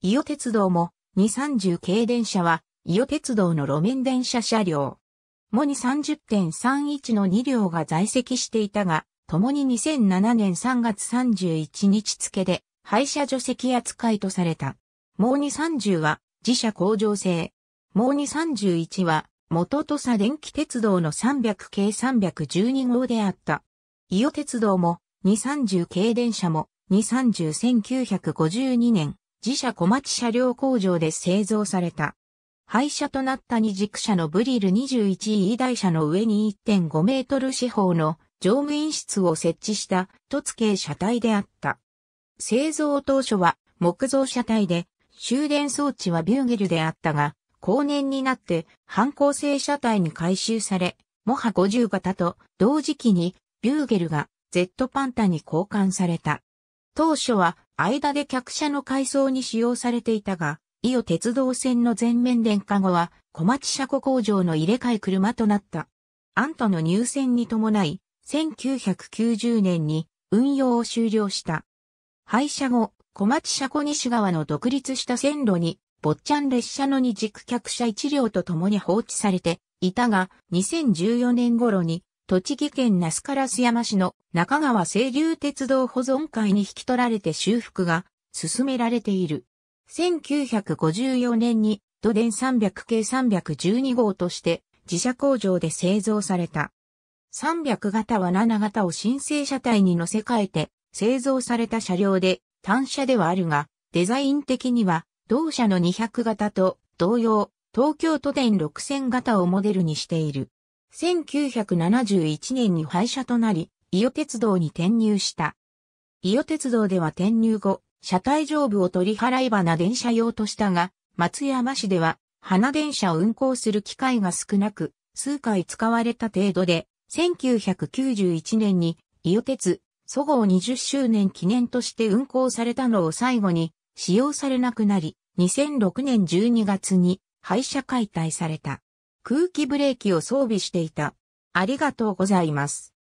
伊予鉄道も230系電車は伊予鉄道の路面電車車両。もに30.31の2両が在籍していたが、共に2007年3月31日付で廃車除籍扱いとされた。もう30は自社工場製。もう31は元土佐電気鉄道の300系312号であった。伊予鉄道も230系電車も230 1952年自社小町車両工場で製造された。廃車となった二軸車のブリル 21E 台車の上に1.5メートル四方の乗務員室を設置した凸形車体であった。製造当初は木造車体で終電装置はビューゲルであったが、後年になって反抗性車体に改修され、モハ50型と同時期にビューゲルが Z パンタに交換された。当初は間で客車の改装に使用されていたが、伊予鉄道線の全面電化後は小町車庫工場の入れ替え車となった。アントの入線に伴い、1990年に運用を終了した。廃車後、小町車庫西側の独立した線路に、坊ちゃん列車の二軸客車一両と共に放置されていたが、2014年頃に栃木県那須烏山市の中川清流鉄道保存会に引き取られて修復が進められている。1954年に都電300系312号として自社工場で製造された。300型は7型を申請車体に乗せ替えて製造された車両で単車ではあるが、デザイン的には同社の200型と同様、東京都電6000型をモデルにしている。1971年に廃車となり、伊予鉄道に転入した。伊予鉄道では転入後、車体上部を取り払い花電車用としたが、松山市では花電車を運行する機会が少なく、数回使われた程度で、1991年に伊予鉄、祖号20周年記念として運行されたのを最後に使用されなくなり、2006年12月に廃車解体された。空気ブレーキを装備していた。ありがとうございます。